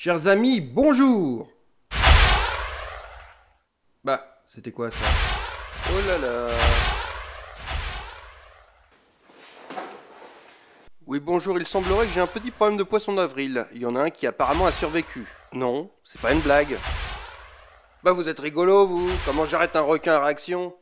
Chers amis, bonjour Bah, c'était quoi ça Oh là là Oui, bonjour, il semblerait que j'ai un petit problème de poisson d'avril. Il y en a un qui apparemment a survécu. Non, c'est pas une blague. Bah, vous êtes rigolo, vous Comment j'arrête un requin à réaction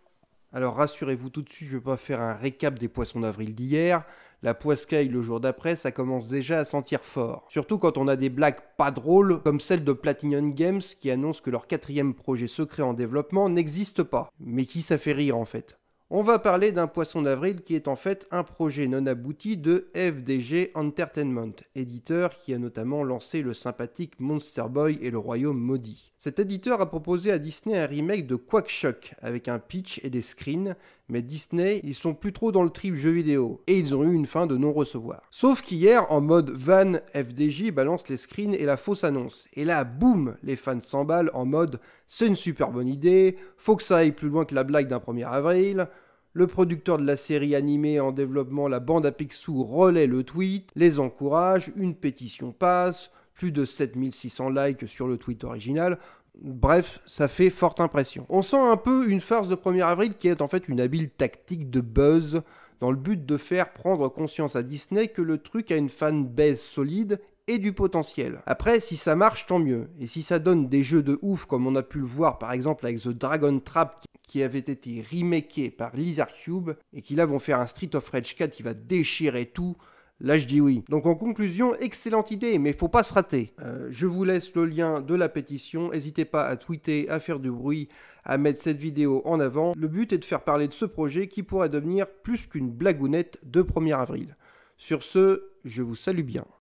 alors rassurez-vous tout de suite, je ne vais pas faire un récap des poissons d'avril d'hier. La poiscaille le jour d'après, ça commence déjà à sentir fort. Surtout quand on a des blagues pas drôles, comme celle de Platinum Games qui annonce que leur quatrième projet secret en développement n'existe pas. Mais qui ça fait rire en fait on va parler d'un poisson d'avril qui est en fait un projet non abouti de FDG Entertainment, éditeur qui a notamment lancé le sympathique Monster Boy et le Royaume Maudit. Cet éditeur a proposé à Disney un remake de Quack Quackshock avec un pitch et des screens, mais Disney, ils sont plus trop dans le trip jeu vidéo et ils ont eu une fin de non-recevoir. Sauf qu'hier, en mode van, FDJ balance les screens et la fausse annonce. Et là, boum, les fans s'emballent en mode c'est une super bonne idée, faut que ça aille plus loin que la blague d'un 1er avril. Le producteur de la série animée en développement, la bande à Picsou, relaie le tweet, les encourage, une pétition passe, plus de 7600 likes sur le tweet original. Bref, ça fait forte impression. On sent un peu une farce de 1er avril qui est en fait une habile tactique de buzz dans le but de faire prendre conscience à Disney que le truc a une fanbase solide et du potentiel. Après, si ça marche, tant mieux. Et si ça donne des jeux de ouf, comme on a pu le voir par exemple avec The Dragon Trap, avait été remaké par Lizard Cube et qui là vont faire un Street of Rage 4 qui va déchirer tout. Là, je dis oui. Donc, en conclusion, excellente idée, mais faut pas se rater. Euh, je vous laisse le lien de la pétition. N'hésitez pas à tweeter, à faire du bruit, à mettre cette vidéo en avant. Le but est de faire parler de ce projet qui pourrait devenir plus qu'une blagounette de 1er avril. Sur ce, je vous salue bien.